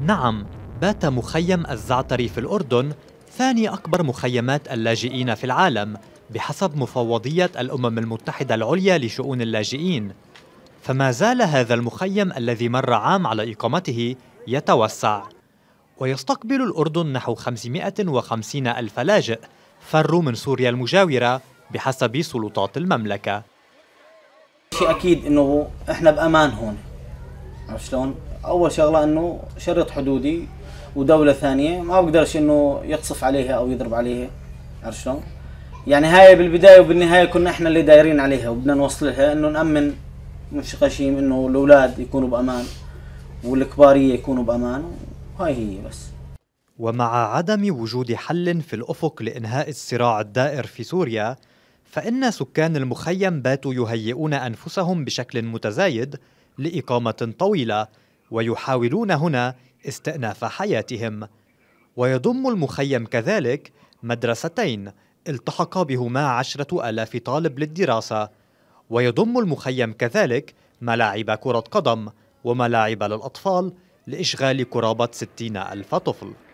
نعم بات مخيم الزعتري في الأردن ثاني أكبر مخيمات اللاجئين في العالم بحسب مفوضية الأمم المتحدة العليا لشؤون اللاجئين فما زال هذا المخيم الذي مر عام على إقامته يتوسع ويستقبل الأردن نحو 550 ألف لاجئ فروا من سوريا المجاورة بحسب سلطات المملكة شيء أكيد أنه إحنا بأمان هون عرفت شلون؟ اول شغله انه شريط حدودي ودوله ثانيه ما بقدرش انه يقصف عليها او يضرب عليها عرفت شلون؟ يعني هاي بالبدايه وبالنهايه كنا احنا اللي دايرين عليها وبدنا نوصل لها انه نامن مش غشيم انه الاولاد يكونوا بامان والكباريه يكونوا بامان وهاي هي بس ومع عدم وجود حل في الافق لانهاء الصراع الدائر في سوريا فان سكان المخيم باتوا يهيئون انفسهم بشكل متزايد لإقامة طويلة ويحاولون هنا استئناف حياتهم ويضم المخيم كذلك مدرستين التحق بهما عشرة آلاف طالب للدراسة ويضم المخيم كذلك ملاعب كرة قدم وملاعب للأطفال لإشغال قرابة 60 ألف طفل